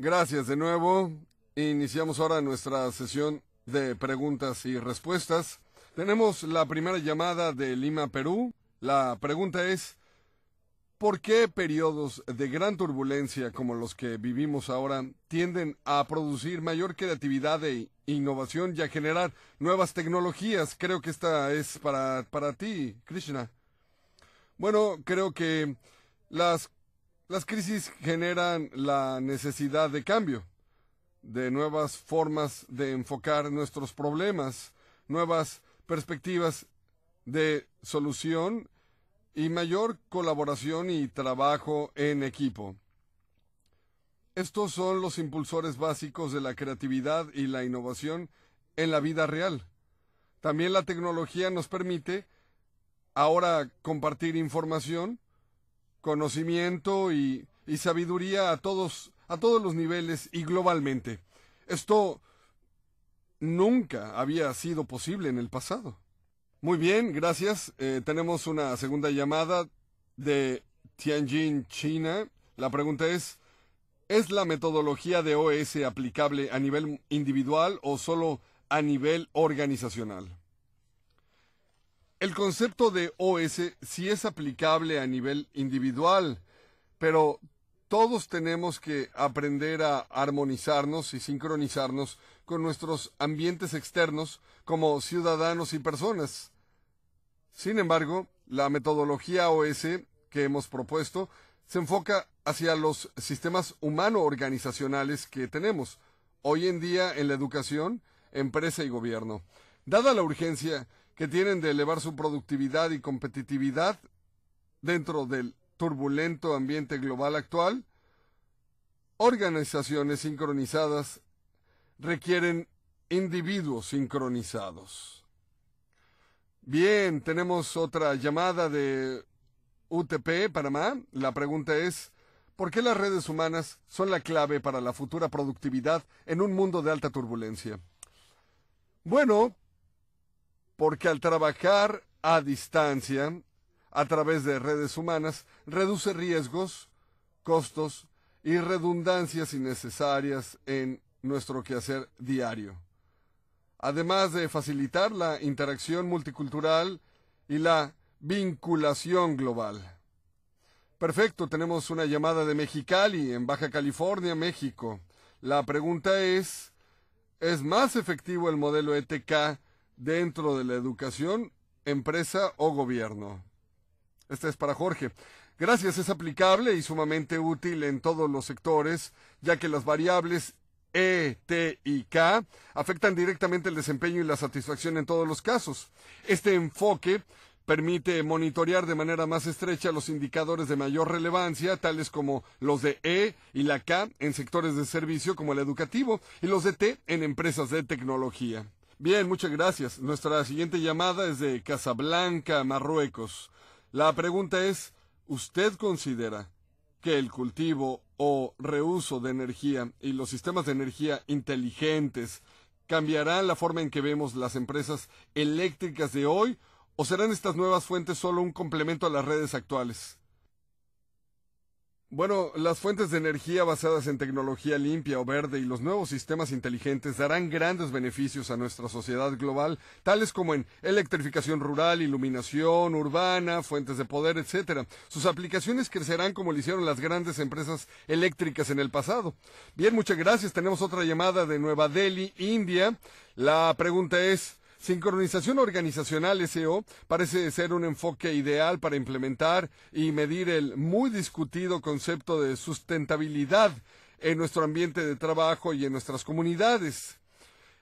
Gracias de nuevo. Iniciamos ahora nuestra sesión de preguntas y respuestas. Tenemos la primera llamada de Lima, Perú. La pregunta es, ¿por qué periodos de gran turbulencia como los que vivimos ahora tienden a producir mayor creatividad e innovación y a generar nuevas tecnologías? Creo que esta es para, para ti, Krishna. Bueno, creo que las las crisis generan la necesidad de cambio, de nuevas formas de enfocar nuestros problemas, nuevas perspectivas de solución y mayor colaboración y trabajo en equipo. Estos son los impulsores básicos de la creatividad y la innovación en la vida real. También la tecnología nos permite ahora compartir información, conocimiento y, sabiduría a todos, a todos los niveles y globalmente. Esto nunca había sido posible en el pasado. Muy bien, gracias. Eh, tenemos una segunda llamada de Tianjin, China. La pregunta es, ¿es la metodología de OS aplicable a nivel individual o solo a nivel organizacional? El concepto de OS sí es aplicable a nivel individual, pero todos tenemos que aprender a armonizarnos y sincronizarnos con nuestros ambientes externos como ciudadanos y personas. Sin embargo, la metodología OS que hemos propuesto se enfoca hacia los sistemas humano-organizacionales que tenemos hoy en día en la educación, empresa y gobierno. Dada la urgencia, que tienen de elevar su productividad y competitividad dentro del turbulento ambiente global actual, organizaciones sincronizadas requieren individuos sincronizados. Bien, tenemos otra llamada de UTP Panamá. La pregunta es, ¿por qué las redes humanas son la clave para la futura productividad en un mundo de alta turbulencia? Bueno, porque al trabajar a distancia, a través de redes humanas, reduce riesgos, costos y redundancias innecesarias en nuestro quehacer diario. Además de facilitar la interacción multicultural y la vinculación global. Perfecto, tenemos una llamada de Mexicali, en Baja California, México. La pregunta es, ¿es más efectivo el modelo ETK dentro de la educación, empresa o gobierno. Esta es para Jorge. Gracias, es aplicable y sumamente útil en todos los sectores, ya que las variables E, T y K afectan directamente el desempeño y la satisfacción en todos los casos. Este enfoque permite monitorear de manera más estrecha los indicadores de mayor relevancia, tales como los de E y la K en sectores de servicio como el educativo y los de T en empresas de tecnología. Bien, muchas gracias. Nuestra siguiente llamada es de Casablanca, Marruecos. La pregunta es, ¿usted considera que el cultivo o reuso de energía y los sistemas de energía inteligentes cambiarán la forma en que vemos las empresas eléctricas de hoy o serán estas nuevas fuentes solo un complemento a las redes actuales? Bueno, las fuentes de energía basadas en tecnología limpia o verde y los nuevos sistemas inteligentes darán grandes beneficios a nuestra sociedad global, tales como en electrificación rural, iluminación urbana, fuentes de poder, etc. Sus aplicaciones crecerán como lo hicieron las grandes empresas eléctricas en el pasado. Bien, muchas gracias. Tenemos otra llamada de Nueva Delhi, India. La pregunta es, Sincronización organizacional SEO parece ser un enfoque ideal para implementar y medir el muy discutido concepto de sustentabilidad en nuestro ambiente de trabajo y en nuestras comunidades.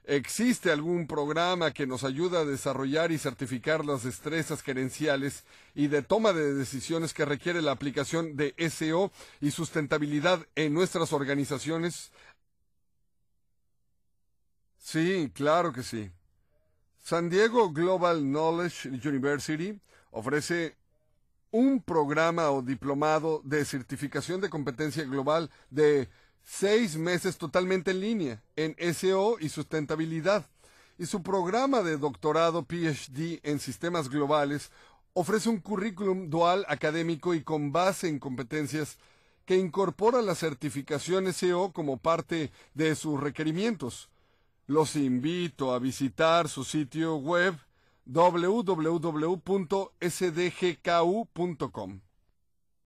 ¿Existe algún programa que nos ayude a desarrollar y certificar las destrezas gerenciales y de toma de decisiones que requiere la aplicación de SEO y sustentabilidad en nuestras organizaciones? Sí, claro que sí. San Diego Global Knowledge University ofrece un programa o diplomado de certificación de competencia global de seis meses totalmente en línea en SEO y sustentabilidad. Y su programa de doctorado PhD en sistemas globales ofrece un currículum dual académico y con base en competencias que incorpora la certificación SEO como parte de sus requerimientos los invito a visitar su sitio web www.sdgku.com.